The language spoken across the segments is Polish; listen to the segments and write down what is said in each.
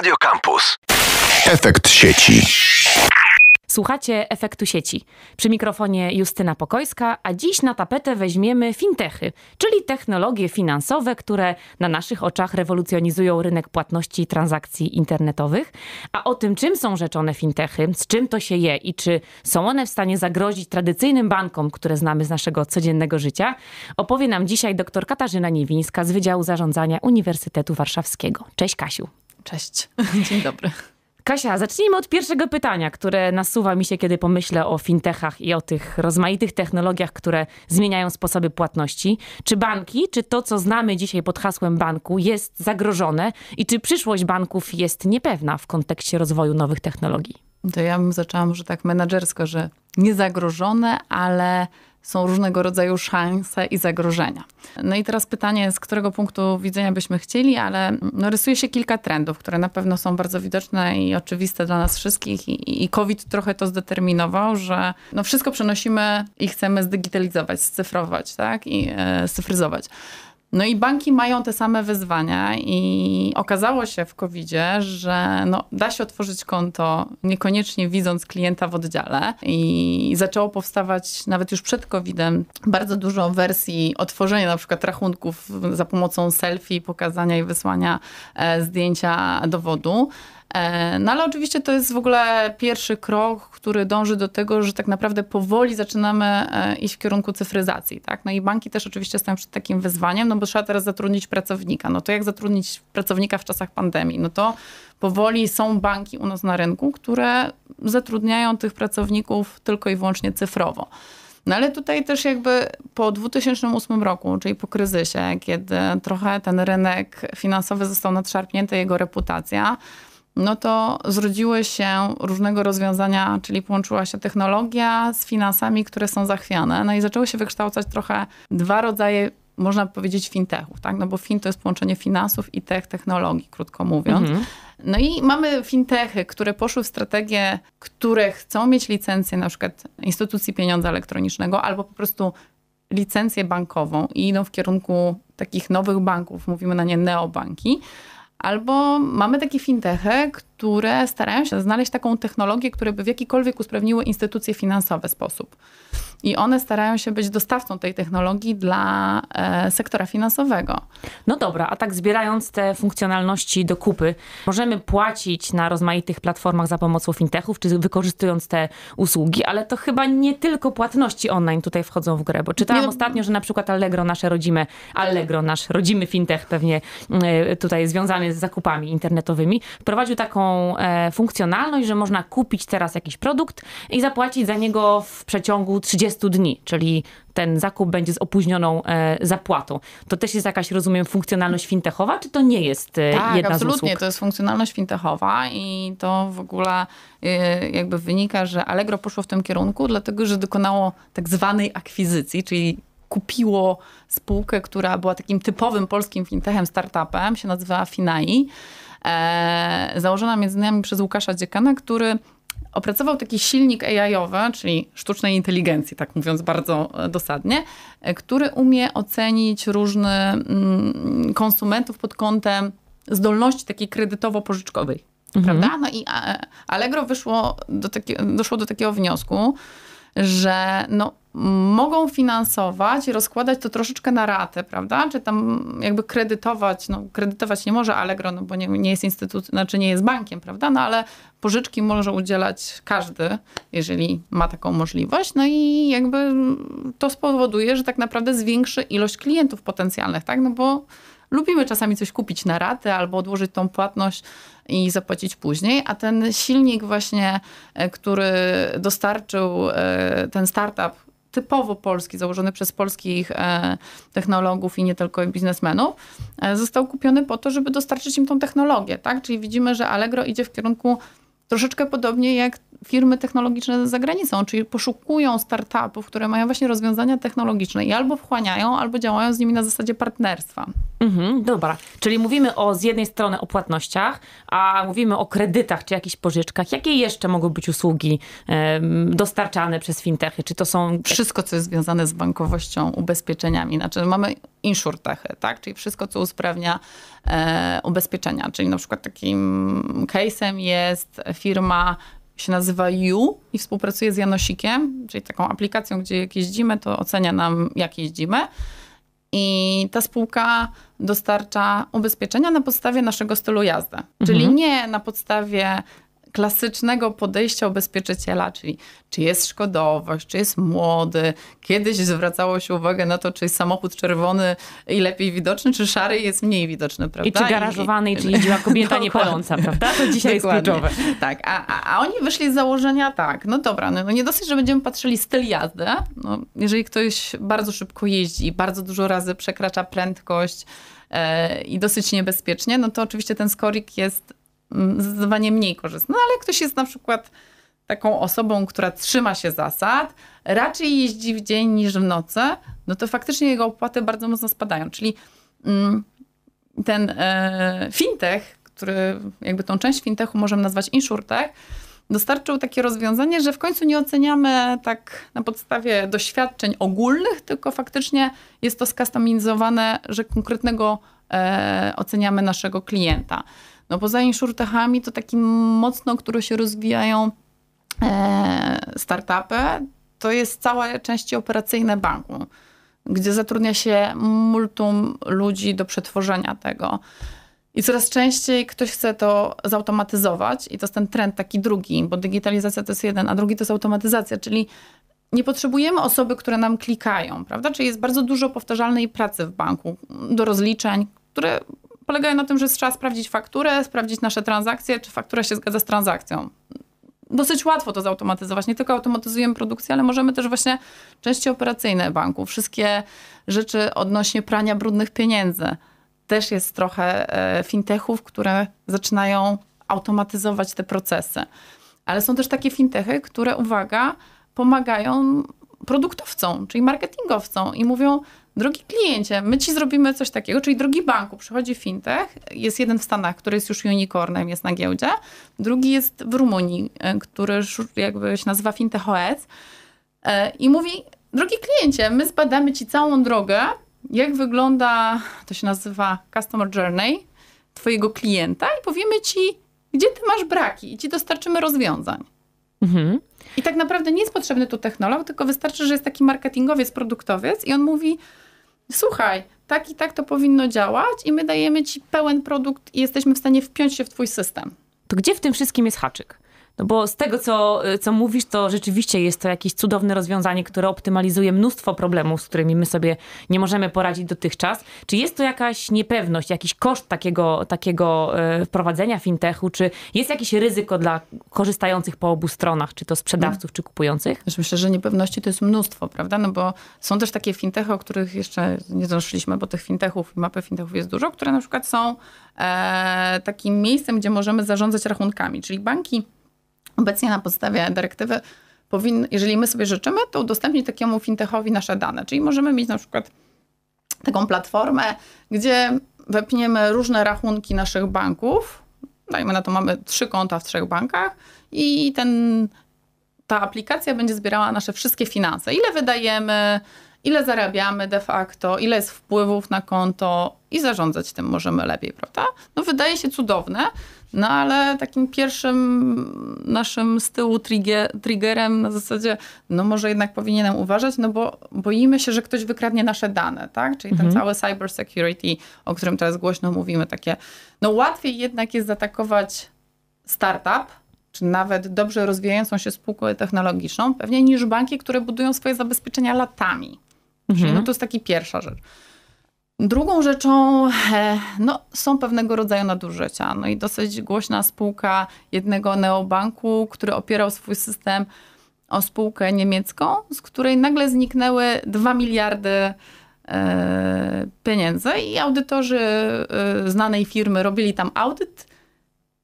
Radio Campus. Efekt sieci. Słuchacie efektu sieci. Przy mikrofonie Justyna Pokojska, a dziś na tapetę weźmiemy fintechy, czyli technologie finansowe, które na naszych oczach rewolucjonizują rynek płatności i transakcji internetowych. A o tym, czym są rzeczone fintechy, z czym to się je i czy są one w stanie zagrozić tradycyjnym bankom, które znamy z naszego codziennego życia, opowie nam dzisiaj dr Katarzyna Niewińska z Wydziału Zarządzania Uniwersytetu Warszawskiego. Cześć Kasiu. Cześć. Dzień dobry. Kasia, zacznijmy od pierwszego pytania, które nasuwa mi się, kiedy pomyślę o fintechach i o tych rozmaitych technologiach, które zmieniają sposoby płatności. Czy banki, czy to, co znamy dzisiaj pod hasłem banku, jest zagrożone i czy przyszłość banków jest niepewna w kontekście rozwoju nowych technologii? To ja bym zaczęła może tak menadżersko, że nie zagrożone, ale są różnego rodzaju szanse i zagrożenia. No i teraz pytanie, z którego punktu widzenia byśmy chcieli, ale no rysuje się kilka trendów, które na pewno są bardzo widoczne i oczywiste dla nas wszystkich i, i COVID trochę to zdeterminował, że no wszystko przenosimy i chcemy zdigitalizować, zcyfrować, tak, i e, no i banki mają te same wyzwania i okazało się w COVID-zie, że no, da się otworzyć konto niekoniecznie widząc klienta w oddziale i zaczęło powstawać nawet już przed COVID-em bardzo dużo wersji otworzenia na przykład rachunków za pomocą selfie, pokazania i wysłania e, zdjęcia dowodu. E, no ale oczywiście to jest w ogóle pierwszy krok, który dąży do tego, że tak naprawdę powoli zaczynamy e, iść w kierunku cyfryzacji. Tak? No i banki też oczywiście stają przed takim wyzwaniem, no bo trzeba teraz zatrudnić pracownika. No to jak zatrudnić pracownika w czasach pandemii? No to powoli są banki u nas na rynku, które zatrudniają tych pracowników tylko i wyłącznie cyfrowo. No ale tutaj też jakby po 2008 roku, czyli po kryzysie, kiedy trochę ten rynek finansowy został nadszarpnięty, jego reputacja, no to zrodziły się różnego rozwiązania, czyli połączyła się technologia z finansami, które są zachwiane. No i zaczęły się wykształcać trochę dwa rodzaje, można powiedzieć, fintechów, tak? No bo fin to jest połączenie finansów i tech, technologii, krótko mówiąc. Mhm. No i mamy fintechy, które poszły w strategię, które chcą mieć licencję na przykład instytucji pieniądza elektronicznego albo po prostu licencję bankową i idą w kierunku takich nowych banków, mówimy na nie neobanki. Albo mamy takie fintechy, które starają się znaleźć taką technologię, które by w jakikolwiek usprawniły instytucje finansowe sposób. I one starają się być dostawcą tej technologii dla e, sektora finansowego. No dobra, a tak zbierając te funkcjonalności do kupy, możemy płacić na rozmaitych platformach za pomocą fintechów, czy wykorzystując te usługi, ale to chyba nie tylko płatności online tutaj wchodzą w grę, bo czytałam nie, ostatnio, że na przykład Allegro, nasze rodzime, Allegro, nasz rodzimy fintech pewnie y, tutaj związany z zakupami internetowymi, wprowadził taką E, funkcjonalność, że można kupić teraz jakiś produkt i zapłacić za niego w przeciągu 30 dni, czyli ten zakup będzie z opóźnioną e, zapłatą. To też jest jakaś, rozumiem, funkcjonalność fintechowa, czy to nie jest e, tak, jedna absolutnie. z usług? to jest funkcjonalność fintechowa i to w ogóle jakby wynika, że Allegro poszło w tym kierunku, dlatego że dokonało tak zwanej akwizycji, czyli kupiło spółkę, która była takim typowym polskim fintechem, startupem, się nazywała Finai. E, założona między innymi przez Łukasza Dziekana, który opracował taki silnik AI-owy, czyli sztucznej inteligencji, tak mówiąc bardzo e, dosadnie, e, który umie ocenić różnych mm, konsumentów pod kątem zdolności takiej kredytowo-pożyczkowej. Mhm. Prawda? No i Allegro wyszło do taki, doszło do takiego wniosku, że no, mogą finansować, rozkładać to troszeczkę na ratę, prawda? Czy tam jakby kredytować, no kredytować nie może Allegro, no bo nie, nie jest instytut, znaczy nie jest bankiem, prawda? No ale pożyczki może udzielać każdy, jeżeli ma taką możliwość. No i jakby to spowoduje, że tak naprawdę zwiększy ilość klientów potencjalnych, tak? No bo lubimy czasami coś kupić na ratę albo odłożyć tą płatność i zapłacić później, a ten silnik właśnie, e, który dostarczył e, ten startup typowo polski, założony przez polskich e, technologów i nie tylko biznesmenów, e, został kupiony po to, żeby dostarczyć im tą technologię. Tak? Czyli widzimy, że Allegro idzie w kierunku troszeczkę podobnie jak firmy technologiczne za granicą, czyli poszukują startupów, które mają właśnie rozwiązania technologiczne i albo wchłaniają, albo działają z nimi na zasadzie partnerstwa. Mhm, dobra, czyli mówimy o z jednej strony o płatnościach, a mówimy o kredytach czy jakichś pożyczkach. Jakie jeszcze mogą być usługi dostarczane przez fintechy? Czy to są... Wszystko, co jest związane z bankowością, ubezpieczeniami. Znaczy mamy insurtechy, tak? Czyli wszystko, co usprawnia e, ubezpieczenia. Czyli na przykład takim case'em jest firma się nazywa You i współpracuje z Janosikiem, czyli taką aplikacją, gdzie jak jeździmy, to ocenia nam, jak jeździmy. I ta spółka dostarcza ubezpieczenia na podstawie naszego stylu jazdy. Mhm. Czyli nie na podstawie klasycznego podejścia ubezpieczyciela, czyli czy jest szkodowość, czy jest młody. Kiedyś zwracało się uwagę na to, czy jest samochód czerwony i lepiej widoczny, czy szary jest mniej widoczny, prawda? I czy garażowany, i, czy jeździła kobieta niepaląca, prawda? To dzisiaj Dokładnie. jest kluczowe. Tak, a, a, a oni wyszli z założenia tak, no dobra, no, no nie dosyć, że będziemy patrzyli styl jazdy, no, jeżeli ktoś bardzo szybko jeździ, bardzo dużo razy przekracza prędkość, e, i dosyć niebezpiecznie, no to oczywiście ten skorik jest zdecydowanie mniej korzystne. No ale jak ktoś jest na przykład taką osobą, która trzyma się zasad, raczej jeździ w dzień niż w nocy, no to faktycznie jego opłaty bardzo mocno spadają. Czyli mm, ten e, fintech, który jakby tą część fintechu możemy nazwać insurtech, dostarczył takie rozwiązanie, że w końcu nie oceniamy tak na podstawie doświadczeń ogólnych, tylko faktycznie jest to skustomizowane, że konkretnego e, oceniamy naszego klienta. No poza insurtechami to takim mocno, które się rozwijają e, startupy, to jest cała część operacyjna banku, gdzie zatrudnia się multum ludzi do przetworzenia tego. I coraz częściej ktoś chce to zautomatyzować, i to jest ten trend taki drugi, bo digitalizacja to jest jeden, a drugi to jest automatyzacja, czyli nie potrzebujemy osoby, które nam klikają, prawda? Czyli jest bardzo dużo powtarzalnej pracy w banku do rozliczeń, które polegają na tym, że trzeba sprawdzić fakturę, sprawdzić nasze transakcje, czy faktura się zgadza z transakcją. Dosyć łatwo to zautomatyzować. Nie tylko automatyzujemy produkcję, ale możemy też właśnie części operacyjne banku, wszystkie rzeczy odnośnie prania brudnych pieniędzy. Też jest trochę e, fintechów, które zaczynają automatyzować te procesy. Ale są też takie fintechy, które, uwaga, pomagają produktowcom, czyli marketingowcom i mówią, Drogi kliencie, my ci zrobimy coś takiego, czyli drogi banku, przychodzi fintech, jest jeden w Stanach, który jest już unicornem, jest na giełdzie, drugi jest w Rumunii, e, który jakby się nazywa fintech OS e, i mówi, drogi kliencie, my zbadamy ci całą drogę, jak wygląda, to się nazywa customer journey twojego klienta i powiemy ci, gdzie ty masz braki i ci dostarczymy rozwiązań. Mhm. I tak naprawdę nie jest potrzebny tu technolog, tylko wystarczy, że jest taki marketingowiec, produktowiec i on mówi: Słuchaj, tak i tak to powinno działać, i my dajemy ci pełen produkt i jesteśmy w stanie wpiąć się w Twój system. To gdzie w tym wszystkim jest haczyk? No bo z tego, co, y, co mówisz, to rzeczywiście jest to jakieś cudowne rozwiązanie, które optymalizuje mnóstwo problemów, z którymi my sobie nie możemy poradzić dotychczas. Czy jest to jakaś niepewność, jakiś koszt takiego, takiego y, wprowadzenia fintechu? Czy jest jakieś ryzyko dla korzystających po obu stronach, czy to sprzedawców, no. czy kupujących? myślę, że niepewności to jest mnóstwo, prawda? No bo są też takie fintechy, o których jeszcze nie zdążyliśmy, bo tych fintechów i mapy fintechów jest dużo, które na przykład są e, takim miejscem, gdzie możemy zarządzać rachunkami, czyli banki Obecnie na podstawie dyrektywy, jeżeli my sobie życzymy, to udostępnić takiemu fintechowi nasze dane. Czyli możemy mieć na przykład taką platformę, gdzie wepniemy różne rachunki naszych banków. Dajmy na to, mamy trzy konta w trzech bankach i ten, ta aplikacja będzie zbierała nasze wszystkie finanse. Ile wydajemy, ile zarabiamy de facto, ile jest wpływów na konto i zarządzać tym możemy lepiej, prawda? No wydaje się cudowne, no ale takim pierwszym naszym z tyłu trigger, triggerem na zasadzie, no może jednak powinienem uważać, no bo boimy się, że ktoś wykradnie nasze dane, tak? Czyli ten mhm. cały cyber security, o którym teraz głośno mówimy, takie, no łatwiej jednak jest zaatakować startup, czy nawet dobrze rozwijającą się spółkę technologiczną, pewnie niż banki, które budują swoje zabezpieczenia latami. Czyli no mhm. to jest taki pierwsza rzecz. Drugą rzeczą e, no, są pewnego rodzaju nadużycia. No i dosyć głośna spółka jednego neobanku, który opierał swój system o spółkę niemiecką, z której nagle zniknęły 2 miliardy e, pieniędzy i audytorzy e, znanej firmy robili tam audyt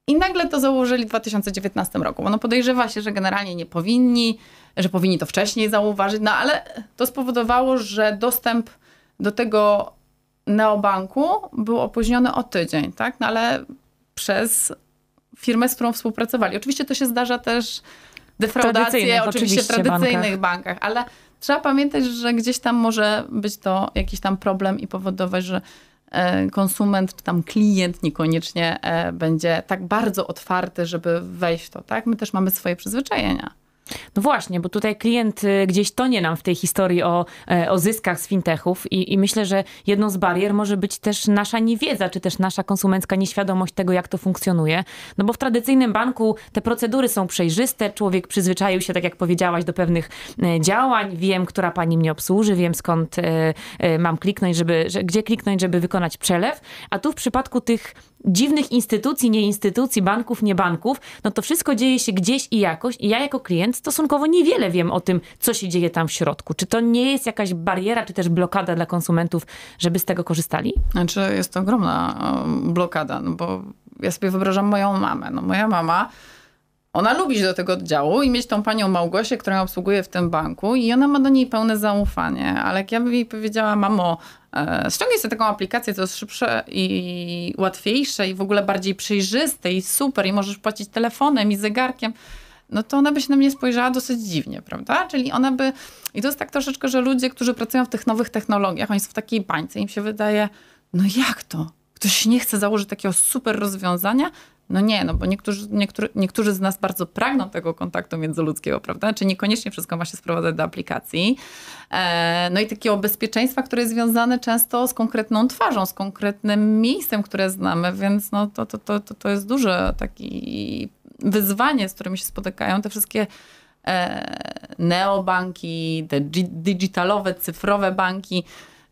i nagle to założyli w 2019 roku. No podejrzewa się, że generalnie nie powinni, że powinni to wcześniej zauważyć, no ale to spowodowało, że dostęp do tego neobanku był opóźniony o tydzień, tak? No ale przez firmę, z którą współpracowali. Oczywiście to się zdarza też defraudacje, oczywiście w tradycyjnych bankach. bankach, ale trzeba pamiętać, że gdzieś tam może być to jakiś tam problem i powodować, że e, konsument czy tam klient niekoniecznie e, będzie tak bardzo otwarty, żeby wejść w to, tak? My też mamy swoje przyzwyczajenia. No właśnie, bo tutaj klient y, gdzieś tonie nam w tej historii o, e, o zyskach z fintechów i, i, myślę, że jedną z barier może być też nasza niewiedza, czy też nasza konsumencka nieświadomość tego, jak to funkcjonuje. No bo w tradycyjnym banku te procedury są przejrzyste, człowiek przyzwyczaił się, tak jak powiedziałaś, do pewnych e, działań, wiem, która pani mnie obsłuży, wiem skąd e, mam kliknąć, żeby, gdzie kliknąć, żeby wykonać przelew, a tu w przypadku tych dziwnych instytucji, nie instytucji, banków, nie banków, no to wszystko dzieje się gdzieś i jakoś i ja jako klient stosunkowo niewiele wiem o tym, co się dzieje tam w środku. Czy to nie jest jakaś bariera, czy też blokada dla konsumentów, żeby z tego korzystali? Znaczy, jest to ogromna e, blokada, no bo ja sobie wyobrażam moją mamę. No moja mama ona lubi do tego oddziału i mieć tą panią Małgosię, która obsługuje w tym banku i ona ma do niej pełne zaufanie. Ale jak ja bym jej powiedziała, mamo, e, ściągnij sobie taką aplikację, to jest szybsze i łatwiejsze i w ogóle bardziej przejrzyste i super i możesz płacić telefonem i zegarkiem – no to ona by się na mnie spojrzała dosyć dziwnie, prawda? Czyli ona by. I to jest tak troszeczkę, że ludzie, którzy pracują w tych nowych technologiach, oni są w takiej bańce, im się wydaje, no jak to? Ktoś nie chce założyć takiego super rozwiązania? No nie, no bo niektórzy, niektóry, niektórzy z nas bardzo pragną tego kontaktu międzyludzkiego, prawda? Czyli niekoniecznie wszystko ma się sprowadzać do aplikacji. E, no i takiego bezpieczeństwa, które jest związane często z konkretną twarzą, z konkretnym miejscem, które znamy, więc no to, to, to, to, to jest duży taki wyzwanie, z którym się spotykają, te wszystkie e, neobanki, te digitalowe, cyfrowe banki,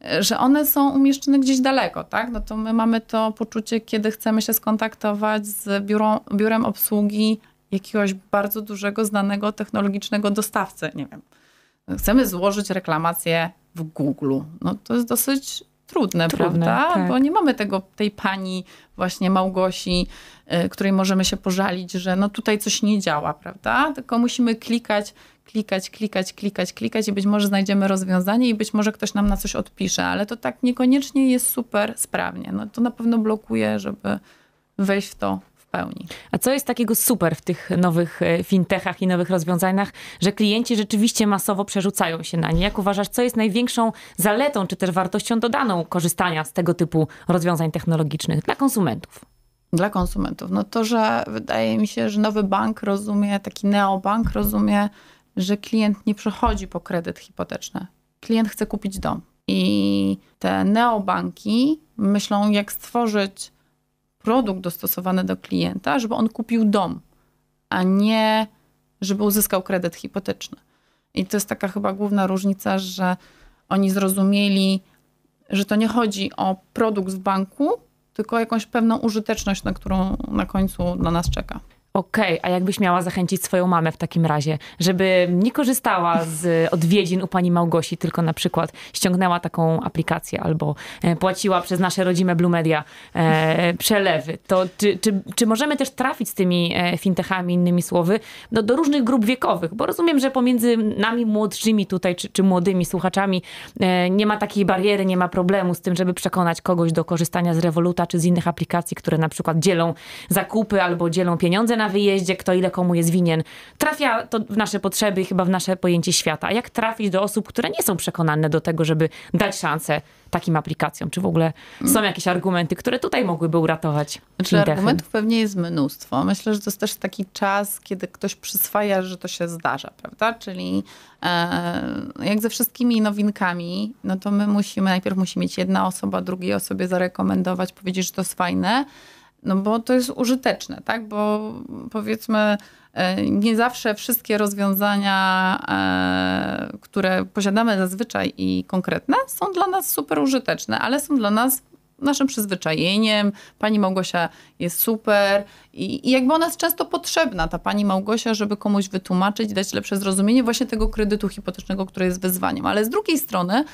e, że one są umieszczone gdzieś daleko, tak? No to my mamy to poczucie, kiedy chcemy się skontaktować z biurem obsługi jakiegoś bardzo dużego, znanego technologicznego dostawcy, nie wiem. Chcemy złożyć reklamację w Google. No to jest dosyć trudne, trudne prawda? Tak. Bo nie mamy tego, tej pani właśnie Małgosi, y, której możemy się pożalić, że no tutaj coś nie działa, prawda? Tylko musimy klikać, klikać, klikać, klikać, klikać i być może znajdziemy rozwiązanie i być może ktoś nam na coś odpisze, ale to tak niekoniecznie jest super sprawnie. No to na pewno blokuje, żeby wejść w to pełni. A co jest takiego super w tych nowych e, fintechach i nowych rozwiązaniach, że klienci rzeczywiście masowo przerzucają się na nie? Jak uważasz, co jest największą zaletą czy też wartością dodaną korzystania z tego typu rozwiązań technologicznych dla konsumentów? Dla konsumentów. No to, że wydaje mi się, że nowy bank rozumie, taki neobank rozumie, że klient nie przechodzi po kredyt hipoteczny. Klient chce kupić dom. I te neobanki myślą, jak stworzyć produkt dostosowany do klienta, żeby on kupił dom, a nie żeby uzyskał kredyt hipoteczny. I to jest taka chyba główna różnica, że oni zrozumieli, że to nie chodzi o produkt w banku, tylko jakąś pewną użyteczność, na którą na końcu na nas czeka. Okej, okay, a jakbyś miała zachęcić swoją mamę w takim razie, żeby nie korzystała z odwiedzin u pani Małgosi, tylko na przykład ściągnęła taką aplikację albo e, płaciła przez nasze rodzime Blue Media e, przelewy, to czy, czy, czy, możemy też trafić z tymi e, fintechami, innymi słowy, no, do różnych grup wiekowych? Bo rozumiem, że pomiędzy nami młodszymi tutaj, czy, czy młodymi słuchaczami e, nie ma takiej bariery, nie ma problemu z tym, żeby przekonać kogoś do korzystania z Revoluta czy z innych aplikacji, które na przykład dzielą zakupy albo dzielą pieniądze na na wyjeździe, kto ile komu jest winien. Trafia to w nasze potrzeby, chyba w nasze pojęcie świata. A jak trafić do osób, które nie są przekonane do tego, żeby dać szansę takim aplikacjom? Czy w ogóle są jakieś argumenty, które tutaj mogłyby uratować? Czy znaczy, argumentów pewnie jest mnóstwo. Myślę, że to jest też taki czas, kiedy ktoś przyswaja, że to się zdarza, prawda? Czyli e, jak ze wszystkimi nowinkami, no to my musimy, najpierw musi mieć jedna osoba drugiej osobie zarekomendować, powiedzieć, że to jest fajne, no bo to jest użyteczne, tak? Bo powiedzmy, e, nie zawsze wszystkie rozwiązania, e, które posiadamy zazwyczaj i konkretne, są dla nas super użyteczne, ale są dla nas naszym przyzwyczajeniem. Pani Małgosia jest super i, i jakby ona jest często potrzebna, ta pani Małgosia, żeby komuś wytłumaczyć, dać lepsze zrozumienie właśnie tego kredytu hipotecznego, który jest wyzwaniem. Ale z drugiej strony,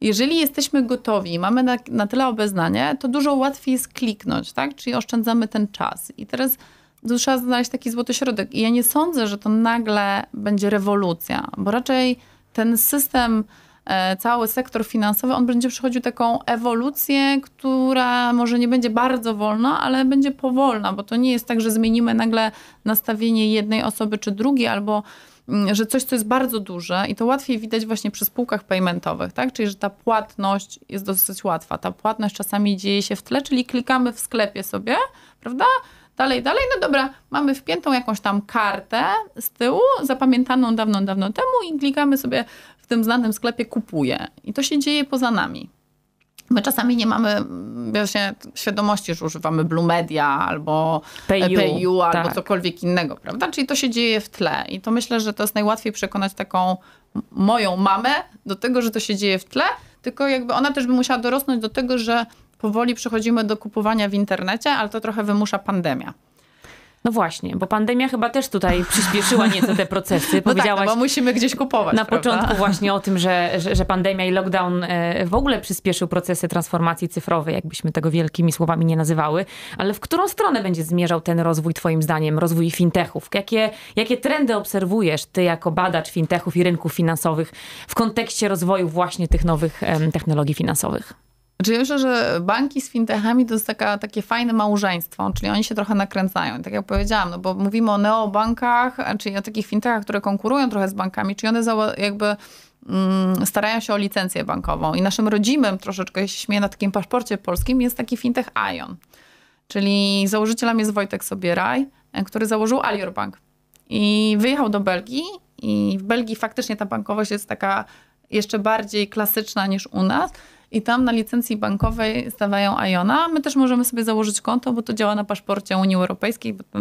jeżeli jesteśmy gotowi, mamy na, na tyle obeznanie, to dużo łatwiej jest kliknąć, tak? Czyli oszczędzamy ten czas. I teraz trzeba znaleźć taki złoty środek. I ja nie sądzę, że to nagle będzie rewolucja, bo raczej ten system E, cały sektor finansowy, on będzie przechodził taką ewolucję, która może nie będzie bardzo wolna, ale będzie powolna, bo to nie jest tak, że zmienimy nagle nastawienie jednej osoby czy drugiej, albo mm, że coś, co jest bardzo duże i to łatwiej widać właśnie przy spółkach paymentowych, tak? Czyli, że ta płatność jest dosyć łatwa. Ta płatność czasami dzieje się w tle, czyli klikamy w sklepie sobie, prawda? Dalej, dalej, no dobra, mamy wpiętą jakąś tam kartę z tyłu, zapamiętaną dawno, dawno temu i klikamy sobie w tym znanym sklepie kupuje. I to się dzieje poza nami. My czasami nie mamy mm, właśnie świadomości, że używamy Blue Media albo PayU, PayU albo tak. cokolwiek innego, prawda? Czyli to się dzieje w tle. I to myślę, że to jest najłatwiej przekonać taką moją mamę do tego, że to się dzieje w tle, tylko jakby ona też by musiała dorosnąć do tego, że powoli przechodzimy do kupowania w internecie, ale to trochę wymusza pandemia. No właśnie, bo pandemia chyba też tutaj przyspieszyła nieco te procesy. No, tak, no Powiedziałaś tak, no bo musimy gdzieś kupować. Na prawda? początku właśnie o tym, że, że, że, pandemia i lockdown e, w ogóle przyspieszył procesy transformacji cyfrowej, jakbyśmy tego wielkimi słowami nie nazywały. Ale w którą stronę będzie zmierzał ten rozwój twoim zdaniem, rozwój fintechów? Jakie, jakie trendy obserwujesz ty jako badacz fintechów i rynków finansowych w kontekście rozwoju właśnie tych nowych technologii finansowych? Znaczy ja myślę, że banki z fintechami to jest taka, takie fajne małżeństwo, czyli oni się trochę nakręcają. Tak jak powiedziałam, no bo mówimy o neobankach, czyli o takich fintechach, które konkurują trochę z bankami, czyli one jakby mm, starają się o licencję bankową. I naszym rodzimym, troszeczkę się śmieję na takim paszporcie polskim, jest taki fintech Ion. Czyli założycielem jest Wojtek Sobieraj, e, który założył Alior Bank. I wyjechał do Belgii i w Belgii faktycznie ta bankowość jest taka jeszcze bardziej klasyczna niż u nas – i tam na licencji bankowej stawiają Iona. My też możemy sobie założyć konto, bo to działa na paszporcie Unii Europejskiej. Bo to,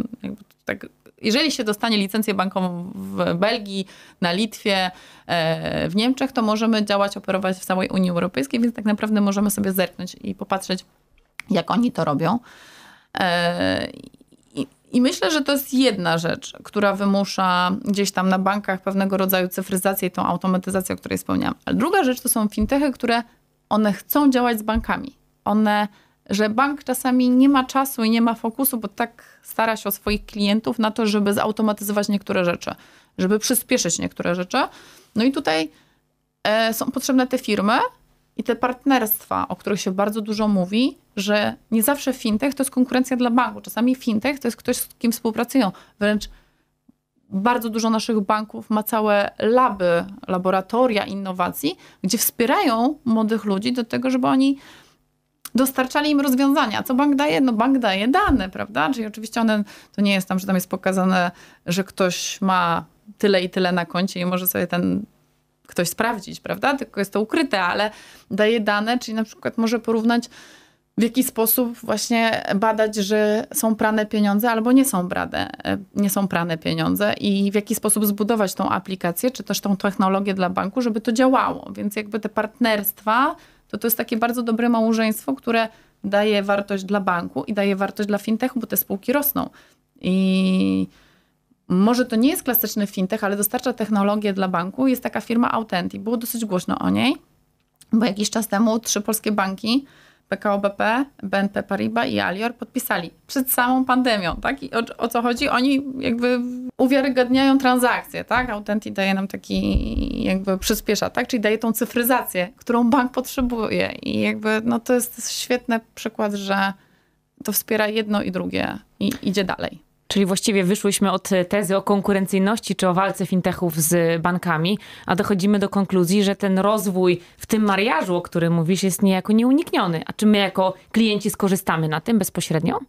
tak, jeżeli się dostanie licencję bankową w Belgii, na Litwie, e, w Niemczech, to możemy działać, operować w całej Unii Europejskiej, więc tak naprawdę możemy sobie zerknąć i popatrzeć, jak oni to robią. E, I myślę, że to jest jedna rzecz, która wymusza gdzieś tam na bankach pewnego rodzaju cyfryzację i tą automatyzację, o której wspomniałam. Ale druga rzecz to są fintechy, które one chcą działać z bankami. One, że bank czasami nie ma czasu i nie ma fokusu, bo tak stara się o swoich klientów na to, żeby zautomatyzować niektóre rzeczy, żeby przyspieszyć niektóre rzeczy. No i tutaj e, są potrzebne te firmy, i te partnerstwa, o których się bardzo dużo mówi, że nie zawsze fintech to jest konkurencja dla banku. Czasami fintech to jest ktoś, z kim współpracują. Wręcz bardzo dużo naszych banków ma całe laby, laboratoria innowacji, gdzie wspierają młodych ludzi do tego, żeby oni dostarczali im rozwiązania. Co bank daje? No bank daje dane, prawda? Czyli oczywiście one, to nie jest tam, że tam jest pokazane, że ktoś ma tyle i tyle na koncie i może sobie ten ktoś sprawdzić, prawda? Tylko jest to ukryte, ale daje dane, czyli na przykład może porównać w jaki sposób właśnie badać, że są prane pieniądze albo nie są, brane, nie są prane pieniądze i w jaki sposób zbudować tą aplikację, czy też tą technologię dla banku, żeby to działało. Więc jakby te partnerstwa, to to jest takie bardzo dobre małżeństwo, które daje wartość dla banku i daje wartość dla fintechu, bo te spółki rosną. I może to nie jest klasyczny fintech, ale dostarcza technologię dla banku. Jest taka firma Authentic. Było dosyć głośno o niej, bo jakiś czas temu trzy polskie banki PKO BP, BNP Paribas i Alior podpisali przed samą pandemią, tak? I o, o co chodzi? Oni jakby uwiarygodniają transakcje, tak? Authentic daje nam taki, jakby przyspiesza, tak? Czyli daje tą cyfryzację, którą bank potrzebuje i jakby, no to jest świetny przykład, że to wspiera jedno i drugie i idzie dalej. Czyli właściwie wyszłyśmy od e, tezy o konkurencyjności czy o walce fintechów z bankami, a dochodzimy do konkluzji, że ten rozwój w tym mariażu, o którym mówisz, jest niejako nieunikniony. A czy my jako klienci skorzystamy na tym bezpośrednio?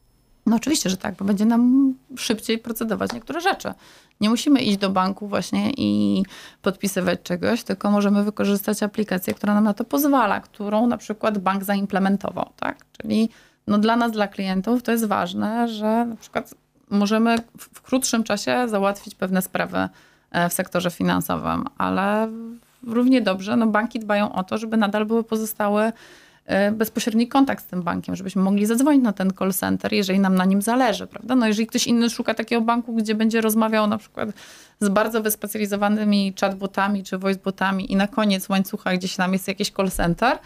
No oczywiście, że tak, bo będzie nam szybciej procedować niektóre rzeczy. Nie musimy iść do banku właśnie i podpisywać czegoś, tylko możemy wykorzystać aplikację, która nam na to pozwala, którą na przykład bank zaimplementował, tak? Czyli no dla nas, dla klientów to jest ważne, że na przykład możemy w krótszym czasie załatwić pewne sprawy e, w sektorze finansowym, ale równie dobrze no banki dbają o to, żeby nadal były pozostały e, bezpośredni kontakt z tym bankiem, żebyśmy mogli zadzwonić na ten call center, jeżeli nam na nim zależy, prawda? No jeżeli ktoś inny szuka takiego banku, gdzie będzie rozmawiał na przykład z bardzo wyspecjalizowanymi chatbotami czy voicebotami i na koniec łańcucha gdzieś tam jest jakiś call center,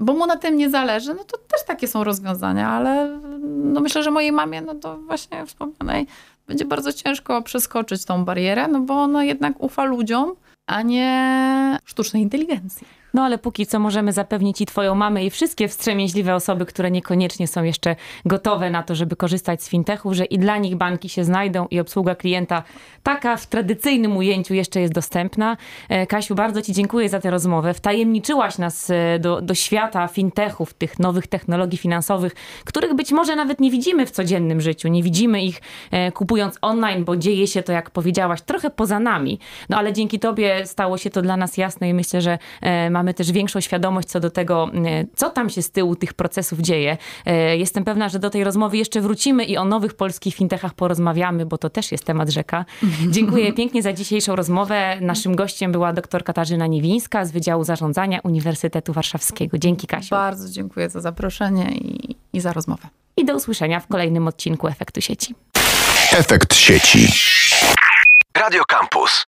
bo mu na tym nie zależy, no to też takie są rozwiązania, ale no myślę, że mojej mamie, no to właśnie wspomnianej, będzie bardzo ciężko przeskoczyć tą barierę, no bo ona jednak ufa ludziom, a nie sztucznej inteligencji. No ale póki co możemy zapewnić i twoją mamę i wszystkie wstrzemięźliwe osoby, które niekoniecznie są jeszcze gotowe na to, żeby korzystać z fintechów, że i dla nich banki się znajdą i obsługa klienta taka w tradycyjnym ujęciu jeszcze jest dostępna. E, Kasiu, bardzo ci dziękuję za tę rozmowę. Wtajemniczyłaś nas e, do, do świata fintechów, tych nowych technologii finansowych, których być może nawet nie widzimy w codziennym życiu. Nie widzimy ich e, kupując online, bo dzieje się to, jak powiedziałaś, trochę poza nami. No ale dzięki tobie stało się to dla nas jasne i myślę, że mamy mamy też większą świadomość co do tego, e, co tam się z tyłu tych procesów dzieje. E, jestem pewna, że do tej rozmowy jeszcze wrócimy i o nowych polskich fintechach porozmawiamy, bo to też jest temat rzeka. Dziękuję pięknie za dzisiejszą rozmowę. Naszym gościem była dr Katarzyna Niewińska z Wydziału Zarządzania Uniwersytetu Warszawskiego. Dzięki Kasiu. Bardzo dziękuję za zaproszenie i, i za rozmowę. I do usłyszenia w kolejnym odcinku Efektu Sieci. Efekt Sieci. Radio Campus.